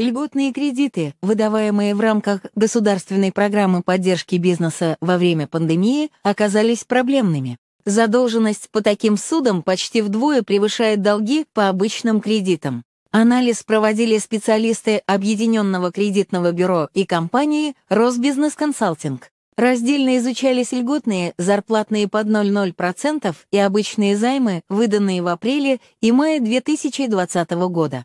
Льготные кредиты, выдаваемые в рамках государственной программы поддержки бизнеса во время пандемии, оказались проблемными. Задолженность по таким судам почти вдвое превышает долги по обычным кредитам. Анализ проводили специалисты Объединенного кредитного бюро и компании «Росбизнес Консалтинг». Раздельно изучались льготные, зарплатные под 0,0% и обычные займы, выданные в апреле и мае 2020 года.